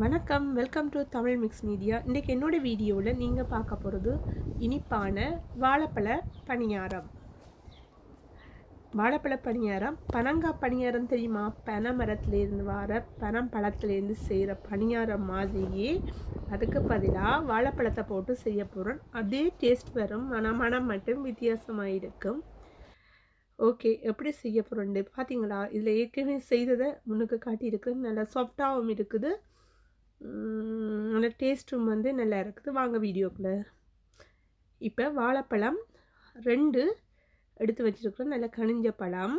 வணக்கம் welcome to Tamil mix media இன்றைக்கி என்னோடய வீடியோவில் நீங்கள் பார்க்க போகிறது இனிப்பான வாழைப்பழ பணியாரம் வாழைப்பழ பணியாரம் பனங்காய் பணியாரம் தெரியுமா பனை மரத்துலேருந்து வர பனம் பழத்துலேருந்து செய்கிற பணியாரம் மாதிரியே அதுக்கு பதிலாக வாழைப்பழத்தை போட்டு செய்ய போகிறோம் அதே டேஸ்ட் வரும் ஆனால் மட்டும் வித்தியாசமாக இருக்கும் ஓகே எப்படி செய்ய போகிறோன்னு பார்த்தீங்களா இதில் ஏற்கனவே செய்ததை முன்னுக்கு காட்டியிருக்கு நல்லா சாஃப்டாகவும் இருக்குது ஆனால் டேஸ்ட்டும் வந்து நல்லா இருக்குது வாங்க வீடியோக்குள்ளே இப்போ வாழைப்பழம் ரெண்டு எடுத்து வச்சுருக்குறோம் நல்ல கனிஞ்ச பழம்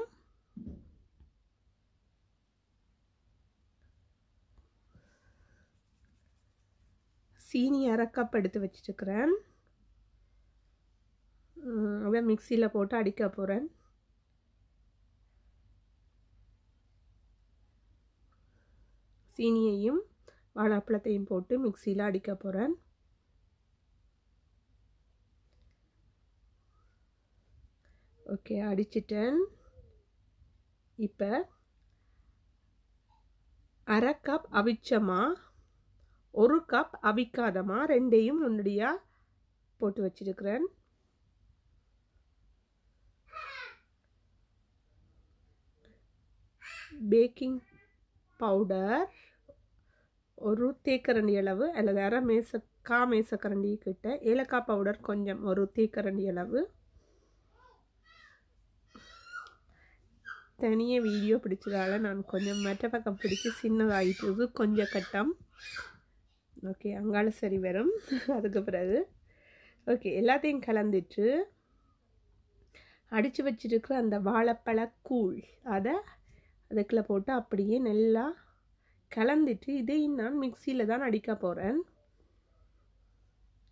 சீனி அரைக்கப் எடுத்து வச்சுருக்கிறேன் அதை மிக்சியில் போட்டு அடிக்க போகிறேன் சீனியையும் வாழைப்பழத்தையும் போட்டு மிக்சியில் அடிக்க போகிறேன் ஓகே அடிச்சிட்டேன் இப்போ அரை கப் அவிச்சமா ஒரு கப் அவிக்காதமா ரெண்டையும் முன்னாடியாக போட்டு வச்சிருக்கிறேன் பேக்கிங் பவுடர் ஒரு தேக்கரண்டி அளவு அல்லது அரை மேச கா மேசக்கரண்டி கிட்ட ஏலக்காய் பவுடர் கொஞ்சம் ஒரு தேக்கரண்டி அளவு தனியாக வீடியோ பிடிச்சதால் நான் கொஞ்சம் மற்ற பக்கம் பிடிச்சி சின்னதாகிட்டது கொஞ்சம் கட்டம் ஓகே அங்கால சரி வரும் அதுக்கு பிறகு ஓகே எல்லாத்தையும் கலந்துட்டு அடித்து வச்சிருக்கிற அந்த வாழைப்பழ கூழ் அதை அதுக்குள்ளே போட்டு அப்படியே நல்லா கலந்துட்டு இதையும் நான் மிக்சியில் தான் அடிக்க போகிறேன்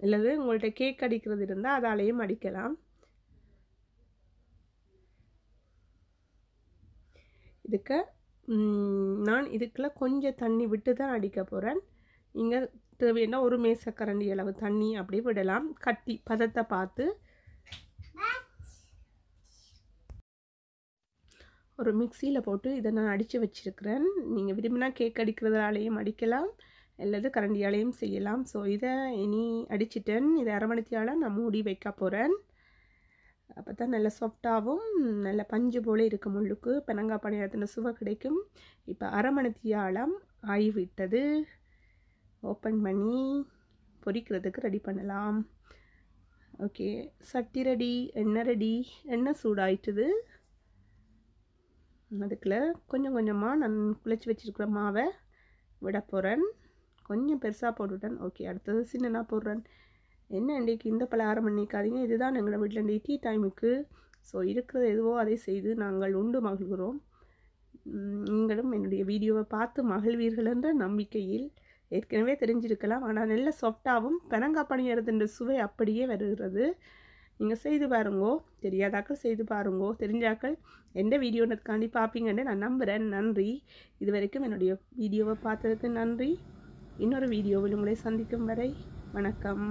அல்லது உங்கள்கிட்ட கேக் அடிக்கிறது இருந்தால் அதாலேயும் அடிக்கலாம் இதுக்கு நான் இதுக்குள்ள கொஞ்சம் தண்ணி விட்டு தான் அடிக்க போகிறேன் இங்கே தேவையான ஒரு மேசக்கரண்டி அளவு தண்ணி அப்படி விடலாம் கட்டி பதத்தை பார்த்து ஒரு மிக்சியில் போட்டு இதை நான் அடித்து வச்சுருக்கிறேன் நீங்கள் விரும்பினா கேக் அடிக்கிறதாலையும் அடிக்கலாம் அல்லது கரண்டியாலையும் செய்யலாம் ஸோ இதை இனி அடிச்சிட்டேன் இதை அரவணைத்தியால் நான் மூடி வைக்க போகிறேன் அப்போ தான் நல்ல சாஃப்டாகவும் நல்ல பஞ்சு போல் இருக்கும் முள்ளுக்கு பெனங்காய் பணியாரத்தின சுவை கிடைக்கும் இப்போ அரமணத்தியாலம் ஆகிவிட்டது ஓப்பன் பண்ணி பொரிக்கிறதுக்கு ரெடி பண்ணலாம் ஓகே சட்டி ரெடி எண்ணெய் ரெடி எண்ணெய் சூடாயிட்டுது அதுக்குள்ளே கொஞ்சம் கொஞ்சமாக நான் குளிச்சு வச்சுருக்கிற மாவை விட போகிறேன் கொஞ்சம் பெருசாக போட்டுட்டேன் ஓகே அடுத்தது சின்னனாக போடுறேன் என்ன இன்றைக்கு இந்த பலகாரம் பண்ணிக்காதீங்க இதுதான் எங்களை வீட்டில் இந்த டீ டைமுக்கு ஸோ இருக்கிறது எதுவோ அதை செய்து நாங்கள் உண்டு மகிழ்கிறோம் நீங்களும் என்னுடைய வீடியோவை பார்த்து மகிழ்வீர்கள் என்ற நம்பிக்கையில் ஏற்கனவே தெரிஞ்சிருக்கலாம் ஆனால் நல்ல சாஃப்டாகவும் பெனங்காய் பணியறதுன்ற சுவை அப்படியே வருகிறது நீங்கள் செய்து பாருங்கோ தெரியாதாக்கள் செய்து பாருங்கோ தெரிஞ்சாக்கள் எந்த வீடியோனதுக்காண்டி பார்ப்பீங்கன்னு நான் நம்புகிறேன் நன்றி இது வரைக்கும் என்னுடைய வீடியோவை பார்த்ததுக்கு நன்றி இன்னொரு வீடியோவில் உங்களை சந்திக்கும் வரை வணக்கம்